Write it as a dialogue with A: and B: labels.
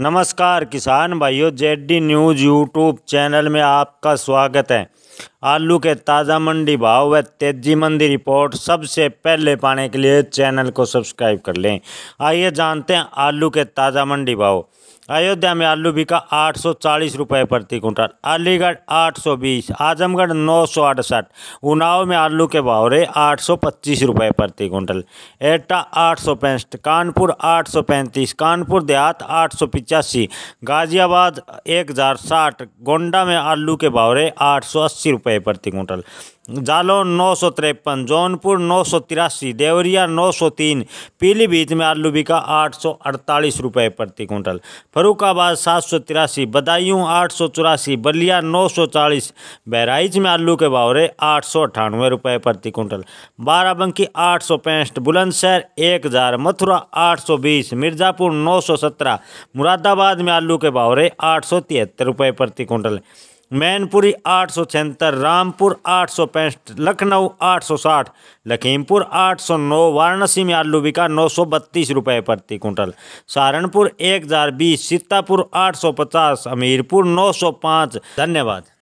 A: नमस्कार किसान भाइयों जेडी न्यूज़ यूट्यूब चैनल में आपका स्वागत है आलू के ताज़ा मंडी भाव व तेजी मंदी रिपोर्ट सबसे पहले पाने के लिए चैनल को सब्सक्राइब कर लें आइए जानते हैं आलू के ताज़ा मंडी भाव अयोध्या में आलू बिका आठ सौ चालीस रुपये प्रति क्विंटल अलीगढ़ आठ सौ बीस आजमगढ़ नौ सौ अड़सठ उनाव में आलू के भाव रहे आठ सौ पच्चीस रुपये प्रति क्विंटल एटा आठ सौ पैंसठ कानपुर आठ सौ पैंतीस कानपुर देहात आठ सौ पिचासी गाजियाबाद एक हज़ार साठ गोंडा में आलू के भाव रहे आठ सौ अस्सी रुपये रुपये प्रति क्विंटल जालौन नौ सौ तिरपन जौनपुर नौ सौ तिरासी देवरिया नौ सौ तीन पीलीभीत में आलू बिका आठ सौ अड़तालीस रुपये प्रति क्विंटल फरुखाबाद सात सौ तिरासी बदायूँ आठ सौ चौरासी बलिया नौ सौ चालीस बहराइच में आलू के बावरे आठ सौ अठानवे रुपये प्रति क्विंटल बाराबंकी आठ सौ पैंसठ बुलंदशहर एक हज़ार मथुरा आठ सौ बीस मिर्ज़ापुर नौ सौ सत्रह मुरादाबाद में आलू के बावरे आठ सौ तिहत्तर रुपये प्रति क्विंटल मैनपुरी आठ सौ छिहत्तर रामपुर आठ सौ पैंसठ लखनऊ आठ सौ साठ लखीमपुर आठ सौ नौ वाराणसी में आलू बिका नौ सौ बत्तीस रुपये प्रति कुंटल सहारनपुर एक हज़ार बीस सीतापुर आठ सौ पचास हमीरपुर नौ सौ पाँच धन्यवाद